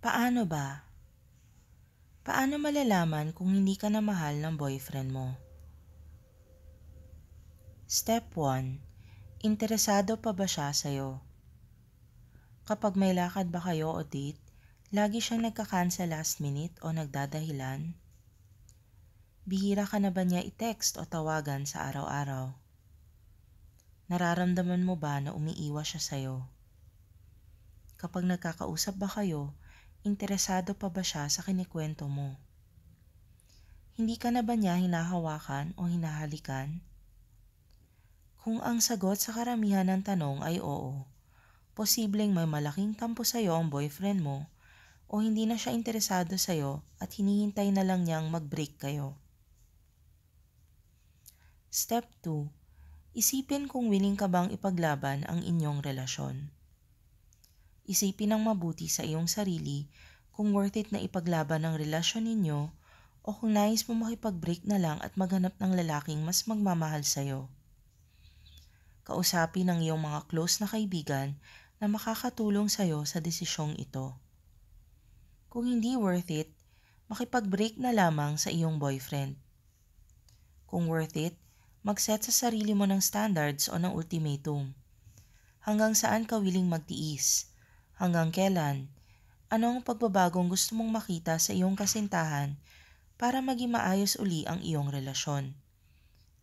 Paano ba? Paano malalaman kung hindi ka na mahal ng boyfriend mo? Step 1. Interesado pa ba siya sa'yo? Kapag may lakad ba kayo o date, lagi siyang nagka-cancel last minute o nagdadahilan? Bihira ka na ba niya i-text o tawagan sa araw-araw? Nararamdaman mo ba na umiiwas siya sa'yo? Kapag nagkakausap ba kayo, Interesado pa ba siya sa kinikwento mo? Hindi ka na ba niya hinahawakan o hinahalikan? Kung ang sagot sa karamihan ng tanong ay oo, posibleng may malaking kampo iyo ang boyfriend mo o hindi na siya interesado sa iyo at hinihintay na lang niyang mag-break kayo. Step 2. Isipin kung willing ka bang ipaglaban ang inyong relasyon. Isipin ang mabuti sa iyong sarili kung worth it na ipaglaban ang relasyon ninyo o kung nais mo makipag-break na lang at maghanap ng lalaking mas magmamahal sa'yo. Kausapin ang iyong mga close na kaibigan na makakatulong sa'yo sa desisyong ito. Kung hindi worth it, makipag-break na lamang sa iyong boyfriend. Kung worth it, mag-set sa sarili mo ng standards o ng ultimatum. Hanggang saan ka willing magtiis? Hanggang kailan? Ano ang pagbabagong gusto mong makita sa iyong kasintahan para maging maayos uli ang iyong relasyon?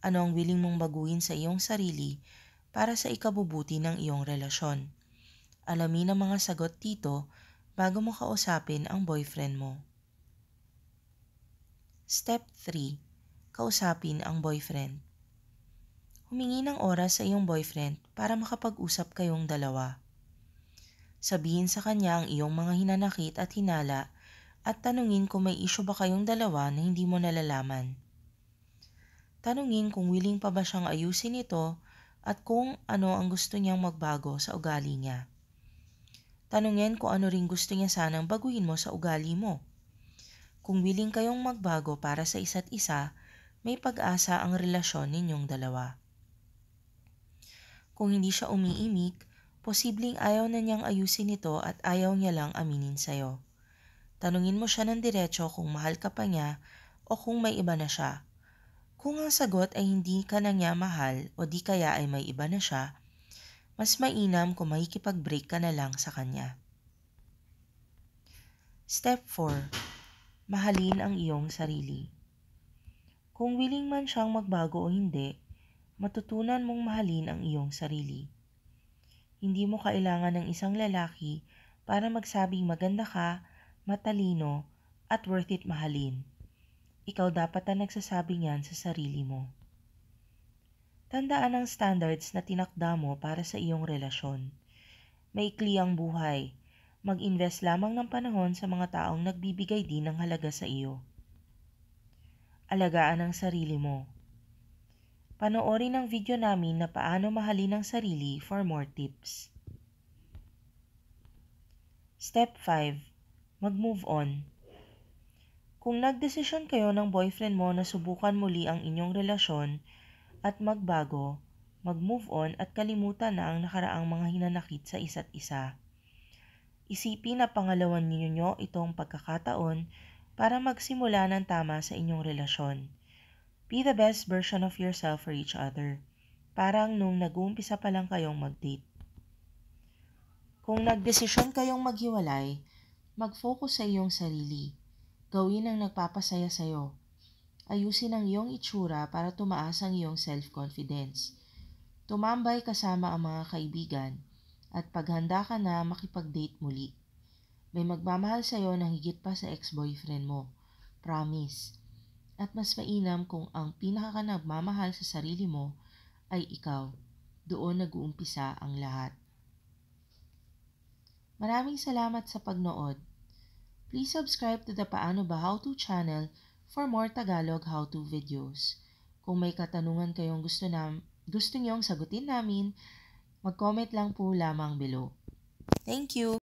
Ano ang willing mong baguhin sa iyong sarili para sa ikabubuti ng iyong relasyon? Alamin ang mga sagot dito bago mo kausapin ang boyfriend mo. Step 3. Kausapin ang boyfriend. Humingi ng oras sa iyong boyfriend para makapag-usap kayong dalawa. Sabihin sa kanya ang iyong mga hinanakit at hinala at tanungin kung may isyo ba kayong dalawa na hindi mo nalalaman. Tanungin kung willing pa ba siyang ayusin ito at kung ano ang gusto niyang magbago sa ugali niya. Tanungin kung ano rin gusto niya sanang baguhin mo sa ugali mo. Kung willing kayong magbago para sa isa't isa, may pag-asa ang relasyon ninyong dalawa. Kung hindi siya umiimik, Posibleng ayaw na niyang ayusin ito at ayaw niya lang aminin sa'yo. Tanungin mo siya ng diretso kung mahal ka pa niya o kung may iba na siya. Kung ang sagot ay hindi ka na niya mahal o di kaya ay may iba na siya, mas mainam kung makikipag-break ka na lang sa kanya. Step 4. Mahalin ang iyong sarili. Kung willing man siyang magbago o hindi, matutunan mong mahalin ang iyong sarili. Hindi mo kailangan ng isang lalaki para magsabing maganda ka, matalino, at worth it mahalin. Ikaw dapat ang nagsasabi niyan sa sarili mo. Tandaan ang standards na tinakda mo para sa iyong relasyon. Maikli ang buhay. Mag-invest lamang ng panahon sa mga taong nagbibigay din ng halaga sa iyo. Alagaan ang sarili mo Panoorin ang video namin na paano mahalin ang sarili for more tips. Step 5. Mag-move on. Kung nagdesisyon kayo ng boyfriend mo na subukan muli ang inyong relasyon at magbago, mag-move on at kalimutan na ang nakaraang mga hinanakit sa isa't isa. Isipin na pangalawan ninyo itong pagkakataon para magsimula ng tama sa inyong relasyon. Be the best version of yourself for each other. Parang nung nag-uumpisa pa lang kayong mag-date. Kung nagdesisyon kayong maghiwalay, mag-focus sa iyong sarili. Gawin ang nagpapasaya sa iyo. Ayusin ang iyong itsura para tumaas ang iyong self-confidence. Tumambay kasama ang mga kaibigan at paghanda ka na makipag-date muli. May magmamahal sa iyo ng higit pa sa ex-boyfriend mo. Promise at mas mainam kung ang pinakakanagmamahal sa sarili mo ay ikaw. Doon nag-uumpisa ang lahat. Maraming salamat sa pagnood. Please subscribe to the Paano Ba How To channel for more Tagalog How To videos. Kung may katanungan kayong gusto, na, gusto niyong sagutin namin, mag-comment lang po lamang below. Thank you!